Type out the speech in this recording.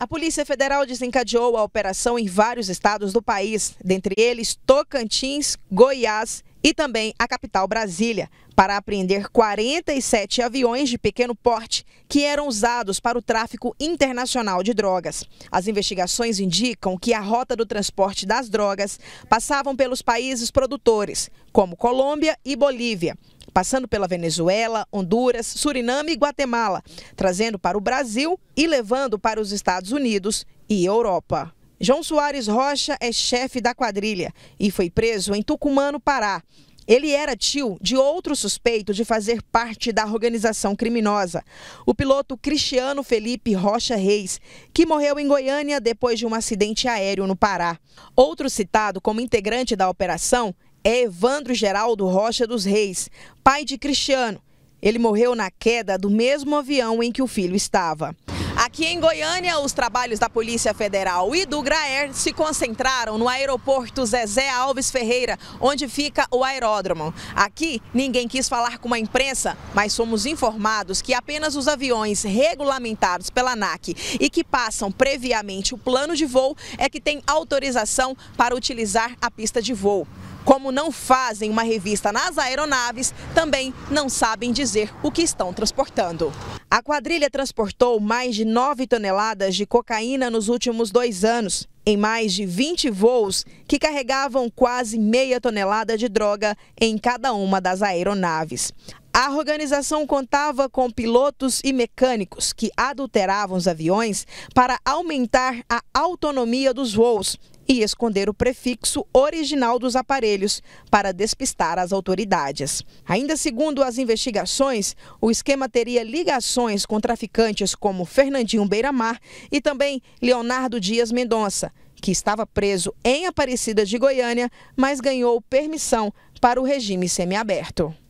A Polícia Federal desencadeou a operação em vários estados do país, dentre eles Tocantins, Goiás e também a capital Brasília, para apreender 47 aviões de pequeno porte que eram usados para o tráfico internacional de drogas. As investigações indicam que a rota do transporte das drogas passavam pelos países produtores, como Colômbia e Bolívia passando pela Venezuela, Honduras, Suriname e Guatemala, trazendo para o Brasil e levando para os Estados Unidos e Europa. João Soares Rocha é chefe da quadrilha e foi preso em Tucumã, no Pará. Ele era tio de outro suspeito de fazer parte da organização criminosa, o piloto Cristiano Felipe Rocha Reis, que morreu em Goiânia depois de um acidente aéreo no Pará. Outro citado como integrante da operação é Evandro Geraldo Rocha dos Reis, pai de Cristiano. Ele morreu na queda do mesmo avião em que o filho estava. Aqui em Goiânia, os trabalhos da Polícia Federal e do GRAER se concentraram no aeroporto Zezé Alves Ferreira, onde fica o aeródromo. Aqui, ninguém quis falar com a imprensa, mas somos informados que apenas os aviões regulamentados pela ANAC e que passam previamente o plano de voo é que têm autorização para utilizar a pista de voo. Como não fazem uma revista nas aeronaves, também não sabem dizer o que estão transportando. A quadrilha transportou mais de 9 toneladas de cocaína nos últimos dois anos, em mais de 20 voos que carregavam quase meia tonelada de droga em cada uma das aeronaves. A organização contava com pilotos e mecânicos que adulteravam os aviões para aumentar a autonomia dos voos e esconder o prefixo original dos aparelhos para despistar as autoridades. Ainda segundo as investigações, o esquema teria ligações com traficantes como Fernandinho Beiramar e também Leonardo Dias Mendonça, que estava preso em Aparecida de Goiânia, mas ganhou permissão para o regime semiaberto.